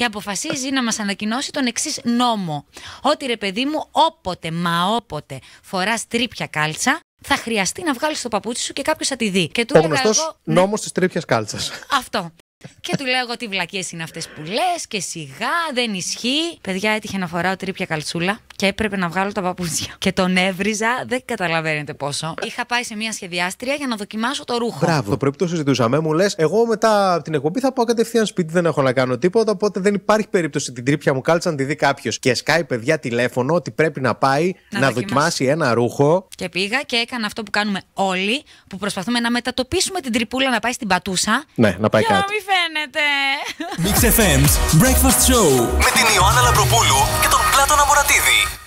και αποφασίζει να μας ανακοινώσει τον εξής νόμο. Ότι ρε παιδί μου, όποτε μα όποτε φοράς τρίπια κάλτσα, θα χρειαστεί να βγάλεις το παπούτσι σου και κάποιος θα τη δει. Και του Ο γνωστό εγώ... Ναι. νόμος της τρίπια κάλτσας. Αυτό και του λέω εγώ τι βλακίες είναι αυτές που λες και σιγά δεν ισχύει. Παιδιά, έτυχε να φοράω τρίπια καλτσούλα και έπρεπε να βγάλω τα παπούτσια. Και τον έβριζα, δεν καταλαβαίνετε πόσο. Είχα πάει σε μια σχεδιάστρια για να δοκιμάσω το ρούχο. Μπράβο, το πρωί που το συζητούσαμε, μου λες: Εγώ μετά την εκπομπή θα πάω κατευθείαν σπίτι, δεν έχω να κάνω τίποτα. Οπότε δεν υπάρχει περίπτωση την τρύπια μου κάλτσα να τη δει κάποιος. Και σκάει παιδιά τηλέφωνο ότι πρέπει να πάει να, δοκιμάσει ένα ρούχο. Και πήγα και έκανα αυτό που κάνουμε όλοι, που προσπαθούμε να μετατοπίσουμε την τρυπούλα να πάει στην πατούσα. Ναι, να πάει γίνεται. Mix FM's Breakfast Show με την Ιωάννα Λαμπροπούλου και τον Πλάτο Μωρατίδη.